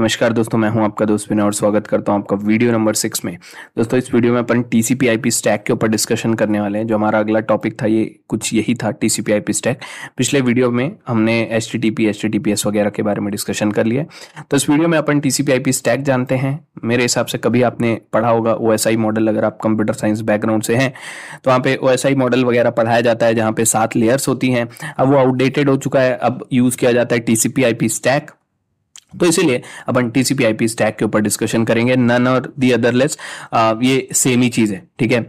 नमस्कार दोस्तों मैं हूं आपका दोस्त विनय और स्वागत करता हूं आपका वीडियो नंबर सिक्स में दोस्तों इस वीडियो में अपन T C P I P stack के ऊपर डिस्कशन करने वाले हैं जो हमारा अगला टॉपिक था ये कुछ यही था T C P I P stack पिछले वीडियो में हमने H T T P H T T P S वगैरह के बारे में डिस्कशन कर लिया तो इस वीडियो में अपन T C P I P stack जानते हैं मेरे हिसाब से कभी आपने पढ़ा होगा ओ एस आई मॉडल अगर आप कंप्यूटर साइंस बैकग्राउंड से हैं तो वहाँ पे ओ एस आई मॉडल वगैरह पढ़ाया जाता है जहाँ पे सात लेयर्स होती हैं अब वो आउटडेटेड हो चुका है अब यूज़ किया जाता है T C P I P stack तो इसीलिए अपन टीसीपी आईपी स्टैक के ऊपर डिस्कशन करेंगे नन और दी अदरलेस ये सेम ही चीज है ठीक है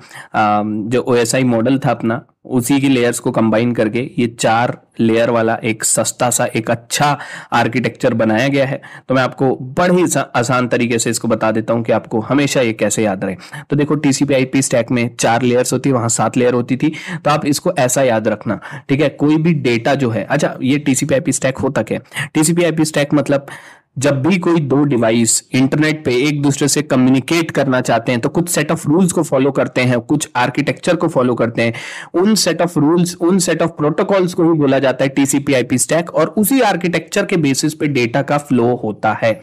जो ओएसआई मॉडल था अपना उसी की लेयर्स को कंबाइन करके ये चार लेयर वाला एक सस्ता सा एक अच्छा आर्किटेक्चर बनाया गया है तो मैं आपको बड़े ही आसान तरीके से इसको बता देता हूं कि आपको हमेशा ये कैसे याद रहे तो देखो टीसीपी पी स्टैक में चार लेयर्स होती है वहां सात लेयर होती थी तो आप इसको ऐसा याद रखना ठीक है कोई भी डेटा जो है अच्छा ये टीसीपी पी स्टैक होता क्या टीसीपी पी स्टैक मतलब जब भी कोई दो डिवाइस इंटरनेट पे एक दूसरे से कम्युनिकेट करना चाहते हैं तो कुछ सेट ऑफ रूल्स को फॉलो करते हैं कुछ आर्किटेक्चर को फॉलो करते हैं उन सेट ऑफ रूल्स उन सेट ऑफ प्रोटोकॉल्स को भी बोला जाता है टीसीपी आईपी स्टैक और उसी आर्किटेक्चर के बेसिस पे डेटा का फ्लो होता है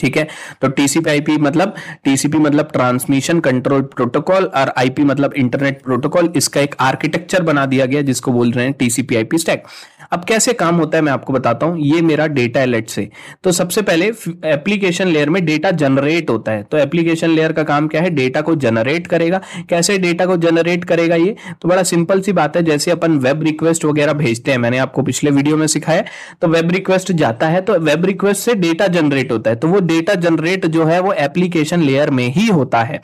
ठीक है तो टीसीपी आईपी मतलब टीसीपी मतलब ट्रांसमिशन कंट्रोल प्रोटोकॉल और आईपी मतलब इंटरनेट प्रोटोकॉल इसका एक आर्किटेक्चर बना दिया गया जिसको बोल रहे हैं टीसीपी आईपी स्टैक अब कैसे काम होता है मैं आपको बताता हूं ये मेरा डेटा एलेट से तो सबसे पहले एप्लीकेशन लेयर में डेटा जनरेट होता है तो एप्लीकेशन लेयर का काम क्या है डेटा को जनरेट करेगा कैसे डेटा को जनरेट करेगा ये तो बड़ा सिंपल सी बात है जैसे अपन वेब रिक्वेस्ट वगैरह भेजते हैं मैंने आपको पिछले वीडियो में सिखाया तो वेब रिक्वेस्ट जाता है तो वेब रिक्वेस्ट से डेटा जनरेट होता है तो वो डेटा जनरेट जो है वो एप्लीकेशन लेयर में ही होता है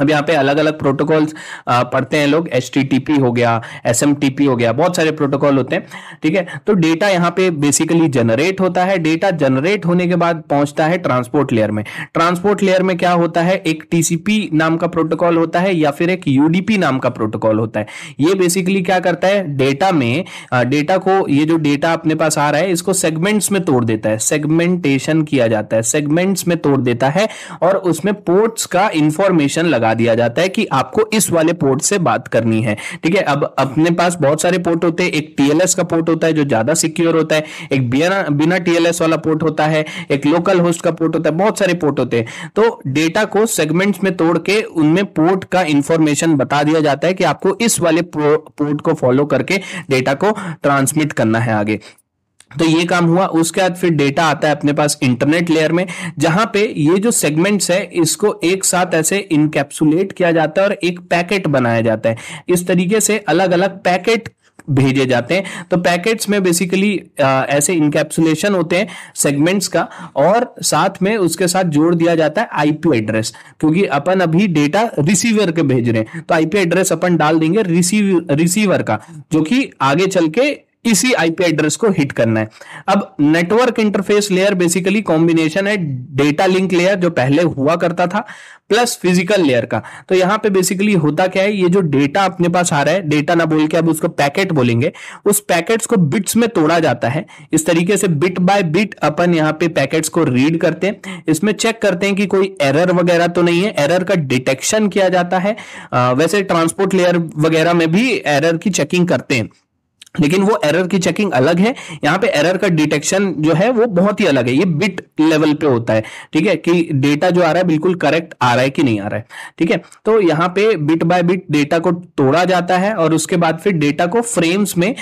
अब यहाँ पे अलग अलग प्रोटोकॉल्स पढ़ते हैं लोग एच हो गया एस हो गया बहुत सारे प्रोटोकॉल होते हैं ठीक है तो डेटा यहाँ पे बेसिकली जनरेट होता है डेटा जनरेट होने के बाद पहुंचता है ट्रांसपोर्ट लेयर में ट्रांसपोर्ट लेयर में क्या होता है एक टीसीपी नाम का प्रोटोकॉल होता है या फिर एक यूडीपी नाम का प्रोटोकॉल होता है ये बेसिकली क्या करता है डेटा में डेटा को ये जो डेटा अपने पास आ रहा है इसको सेगमेंट्स में तोड़ देता है सेगमेंटेशन किया जाता है सेगमेंट्स में तोड़ देता है और उसमें पोर्ट्स का इंफॉर्मेशन लगा लगा दिया जाता है कि आपको इस वाले पोर्ट से बात करनी है ठीक है अब अपने पास बहुत सारे पोर्ट होते हैं एक टीएलएस का पोर्ट होता है जो ज्यादा सिक्योर होता है एक बिना टीएलएस वाला पोर्ट होता है एक लोकल होस्ट का पोर्ट होता है बहुत सारे पोर्ट होते हैं तो डेटा को सेगमेंट्स में तोड़ के उनमें पोर्ट का इंफॉर्मेशन बता दिया जाता है कि आपको इस वाले पोर्ट को फॉलो करके डेटा को ट्रांसमिट करना है आगे तो ये काम हुआ उसके बाद फिर डेटा आता है अपने पास इंटरनेट लेयर में जहां पे ये जो सेगमेंट्स है इसको एक साथ ऐसे इनकेप्सुलेट किया जाता है और एक पैकेट बनाया जाता है इस तरीके से अलग अलग पैकेट भेजे जाते हैं तो पैकेट्स में बेसिकली ऐसे इनकेप्सुलेशन होते हैं सेगमेंट्स का और साथ में उसके साथ जोड़ दिया जाता है आईपी एड्रेस क्योंकि अपन अभी डेटा रिसीवर के भेज रहे हैं तो आईपी एड्रेस अपन डाल देंगे रिसीव रिसीवर का जो कि आगे चल के इसी आईपी एड्रेस को हिट करना है अब network interface layer basically combination है डेटा लिंक लेयर जो पहले हुआ करता था प्लस फिजिकल लेयर का तो यहाँ पे बेसिकली होता क्या है ये जो डेटा अपने पास आ रहा है डेटा ना बोल के अब उसको पैकेट बोलेंगे उस पैकेट्स को बिट्स में तोड़ा जाता है इस तरीके से बिट बाय बिट अपन यहाँ पे पैकेट्स को रीड करते हैं इसमें चेक करते हैं कि कोई एरर वगैरह तो नहीं है एरर का डिटेक्शन किया जाता है आ, वैसे ट्रांसपोर्ट लेयर वगैरह में भी एरर की चेकिंग करते हैं लेकिन वो एरर की चेकिंग अलग है यहाँ पे एरर का डिटेक्शन जो है वो बहुत ही अलग है ये बिट लेवल पे होता है ठीक है कि डेटा जो आ रहा है बिल्कुल करेक्ट आ रहा है कि नहीं आ रहा है ठीक है तो यहाँ पे बिट बाय बिट डेटा को तोड़ा जाता है और उसके बाद फिर डेटा को फ्रेम्स में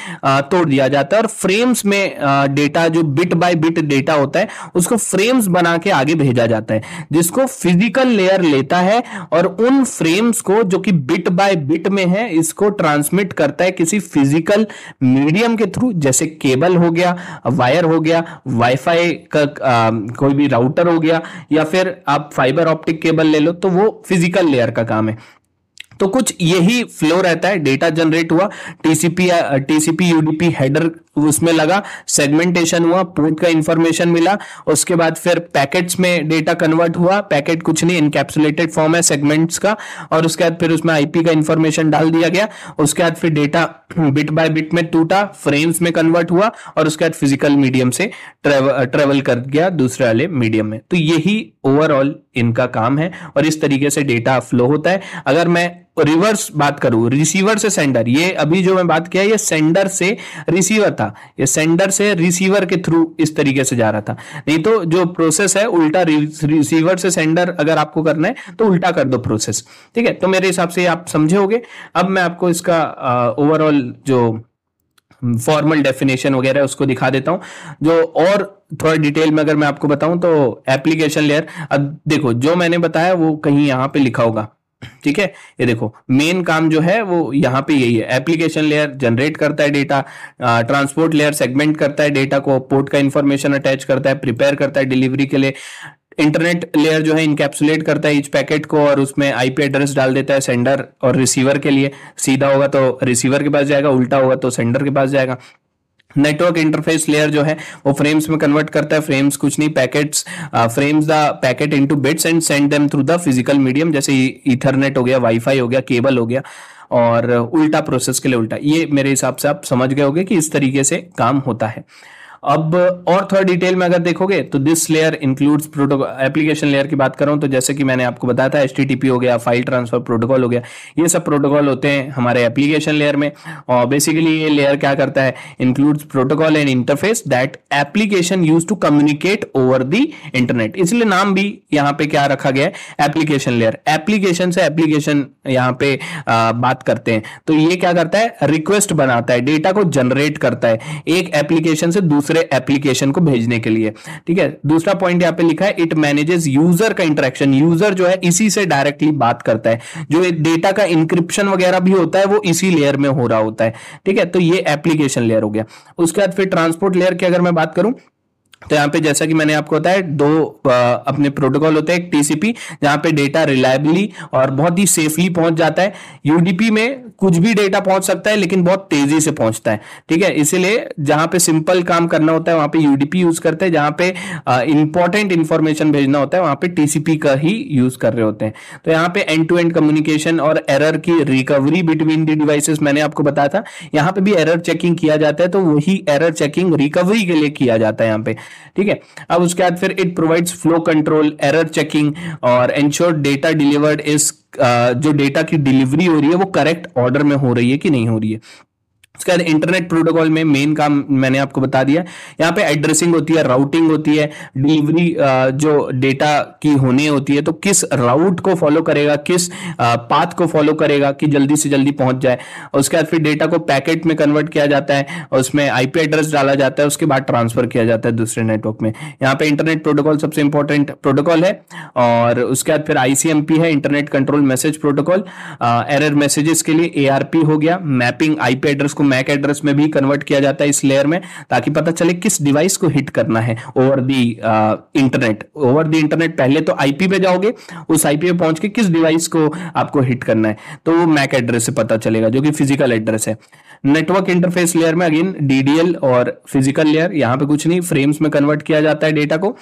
तोड़ दिया जाता है और फ्रेम्स में डेटा जो बिट बाय बिट डेटा होता है उसको फ्रेम्स बना के आगे भेजा जाता है जिसको फिजिकल लेयर लेता है और उन फ्रेम्स को जो कि बिट बाय बिट में है इसको ट्रांसमिट करता है किसी फिजिकल मीडियम के थ्रू जैसे केबल हो गया वायर हो गया वाईफाई का आ, कोई भी राउटर हो गया या फिर आप फाइबर ऑप्टिक केबल ले लो तो वो फिजिकल लेयर का काम है तो कुछ यही फ्लो रहता है डेटा जनरेट हुआ टीसीपी टीसीपी यूडीपी हेडर उसमें लगा सेगमेंटेशन हुआ पोर्ट का इंफॉर्मेशन मिला उसके बाद फिर पैकेट्स में डेटा कन्वर्ट हुआ पैकेट कुछ नहीं इनकेप्सुलेटेड फॉर्म है सेगमेंट्स का और उसके बाद फिर उसमें आईपी का इंफॉर्मेशन डाल दिया गया उसके बाद फिर डेटा बिट बाय बिट में टूटा फ्रेम्स में कन्वर्ट हुआ और उसके बाद फिजिकल मीडियम से ट्रेवल ट्रेवल कर गया दूसरे वाले मीडियम में तो यही ओवरऑल इनका काम है और इस तरीके से डेटा फ्लो होता है अगर मैं रिवर्स बात करूं रिसीवर से सेंडर ये अभी जो मैं बात किया ये सेंडर से रिसीवर था था ये सेंडर से रिसीवर के थ्रू इस तरीके से जा रहा था नहीं तो जो प्रोसेस है उल्टा रिसीवर से सेंडर अगर आपको करना है तो उल्टा कर दो प्रोसेस ठीक है तो मेरे हिसाब से आप समझे होगे अब मैं आपको इसका ओवरऑल जो फॉर्मल डेफिनेशन वगैरह उसको दिखा देता हूं जो और थोड़ा डिटेल में अगर मैं आपको बताऊं तो एप्लीकेशन लेयर अब देखो जो मैंने बताया वो कहीं यहां पे लिखा होगा ठीक है ये देखो मेन काम जो है वो यहाँ पे यही है एप्लीकेशन लेयर जनरेट करता है डेटा ट्रांसपोर्ट लेयर सेगमेंट करता है डेटा को पोर्ट का इंफॉर्मेशन अटैच करता है प्रिपेयर करता है डिलीवरी के लिए इंटरनेट लेयर जो है इनकैप्सुलेट करता है इच पैकेट को और उसमें आईपी एड्रेस डाल देता है सेंडर और रिसीवर के लिए सीधा होगा तो रिसीवर के पास जाएगा उल्टा होगा तो सेंडर के पास जाएगा नेटवर्क इंटरफेस लेयर जो है वो फ्रेम्स में कन्वर्ट करता है फ्रेम्स कुछ नहीं packets frames the packet into bits and send them through the physical medium जैसे इथरनेट हो गया वाईफाई हो गया केबल हो गया और उल्टा प्रोसेस के लिए उल्टा ये मेरे हिसाब से आप समझ गए होगे कि इस तरीके से काम होता है अब और थोड़ा डिटेल में अगर देखोगे तो this layer includes protocol application layer की बात करूं तो जैसे कि मैंने आपको बताया था एच हो गया फाइल ट्रांसफर प्रोटोकॉल हो गया ये सब प्रोटोकॉल होते हैं हमारे एप्लीकेशन लेयर में और बेसिकली ये लेयर क्या करता है includes protocol and interface that application use to communicate over the internet इसलिए नाम भी यहाँ पे क्या रखा गया है एप्लीकेशन लेयर एप्लीकेशन से एप्लीकेशन यहाँ पे आ, बात करते हैं तो ये क्या करता है रिक्वेस्ट बनाता है डेटा को जनरेट करता है एक एप्लीकेशन से दूसरे दूसरे एप्लीकेशन को भेजने के लिए ठीक है दूसरा पॉइंट यहाँ पे लिखा है इट मैनेजेस यूजर का इंटरेक्शन यूजर जो है इसी से डायरेक्टली बात करता है जो डेटा का इंक्रिप्शन वगैरह भी होता है वो इसी लेयर में हो रहा होता है ठीक है तो ये एप्लीकेशन लेयर हो गया उसके बाद फिर ट्रांसपोर्ट लेयर की अगर मैं बात करूं तो यहाँ पे जैसा कि मैंने आपको बताया दो आ, अपने प्रोटोकॉल होते हैं एक टीसीपी जहाँ पे डेटा रिलायबली और बहुत ही सेफली पहुंच जाता है यूडीपी में कुछ भी डेटा पहुंच सकता है लेकिन बहुत तेजी से पहुंचता है ठीक है इसीलिए जहां पे सिंपल काम करना होता है वहां पे यूडीपी यूज करते हैं जहां पे इंपॉर्टेंट इंफॉर्मेशन भेजना होता है वहां पे टीसीपी का ही यूज कर रहे होते हैं तो यहाँ पे एंड टू एंड कम्युनिकेशन और एरर की रिकवरी बिटवीन दी डिवाइसेस मैंने आपको बताया था यहाँ पे भी एरर चेकिंग किया जाता है तो वही एरर चेकिंग रिकवरी के लिए किया जाता है यहाँ पे ठीक है अब उसके बाद फिर it provides flow control error checking और एंश्योर डेटा डिलीवर्ड इस जो डेटा की डिलीवरी हो रही है वो करेक्ट ऑर्डर में हो रही है कि नहीं हो रही है उसके बाद इंटरनेट प्रोटोकॉल में मेन काम मैंने आपको बता दिया यहाँ पे एड्रेसिंग होती है राउटिंग होती है डिलीवरी जो डेटा की होने होती है तो किस राउट को फॉलो करेगा किस पाथ को फॉलो करेगा कि जल्दी से जल्दी पहुंच जाए उसके बाद फिर डेटा को पैकेट में कन्वर्ट किया जाता है उसमें आईपी एड्रेस डाला जाता है उसके बाद ट्रांसफर किया जाता है दूसरे नेटवर्क में यहाँ पे इंटरनेट प्रोटोकॉल सबसे इंपॉर्टेंट प्रोटोकॉल है और उसके बाद फिर आईसीएमपी है internet control message protocol error messages के लिए एआरपी हो गया मैपिंग आईपी एड्रेस को मैक एड्रेस में भी कन्वर्ट किया जाता है इस लेयर में ताकि पता चले किस डिवाइस को हिट करना है over the internet over the internet पहले तो आईपी पे जाओगे उस आईपी पे पहुंच के किस डिवाइस को आपको हिट करना है तो वो मैक एड्रेस से पता चलेगा जो कि फिजिकल एड्रेस है नेटवर्क इंटरफेस लेयर में अगेन डीडीएल और फिजिकल लेयर यहां पे कुछ नहीं फ्रेम्स में कन्वर्ट किया जाता है डेटा को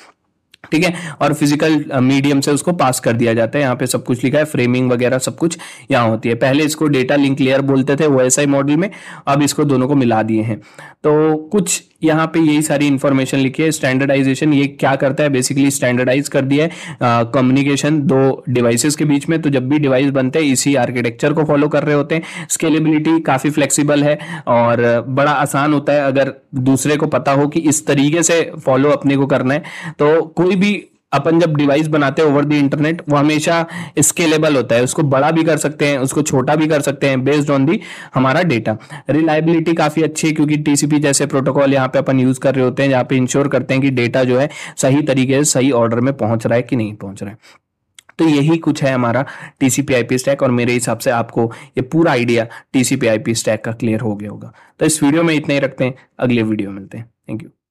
ठीक है और फिजिकल मीडियम uh, से उसको पास कर दिया जाता है यहाँ पे सब कुछ लिखा है फ्रेमिंग वगैरह सब कुछ यहाँ होती है पहले इसको डेटा लिंक लेयर बोलते थे ओ मॉडल में अब इसको दोनों को मिला दिए हैं तो कुछ यहाँ पे यही सारी इन्फॉर्मेशन लिखी है स्टैंडर्डाइजेशन ये क्या करता है बेसिकली स्टैंडर्डाइज कर दिया है कम्युनिकेशन दो डिवाइसेस के बीच में तो जब भी डिवाइस बनते हैं इसी आर्किटेक्चर को फॉलो कर रहे होते हैं स्केलेबिलिटी काफ़ी फ्लेक्सिबल है और बड़ा आसान होता है अगर दूसरे को पता हो कि इस तरीके से फॉलो अपने को करना है तो कोई भी अपन जब डिवाइस बनाते हैं ओवर द इंटरनेट वो हमेशा स्केलेबल होता है उसको बड़ा भी कर सकते हैं उसको छोटा भी कर सकते हैं बेस्ड ऑन दी हमारा डेटा रिलायबिलिटी काफ़ी अच्छी है क्योंकि टीसीपी जैसे प्रोटोकॉल यहाँ पे अपन यूज़ कर रहे होते हैं जहाँ पे इंश्योर करते हैं कि डेटा जो है सही तरीके से सही ऑर्डर में पहुंच रहा है कि नहीं पहुंच रहा है तो यही कुछ है हमारा टीसीपी आईपी स्टैक और मेरे हिसाब से आपको ये पूरा आइडिया टीसीपी आईपी स्टैक का क्लियर हो गया होगा तो इस वीडियो में इतना ही रखते हैं अगले वीडियो मिलते हैं थैंक यू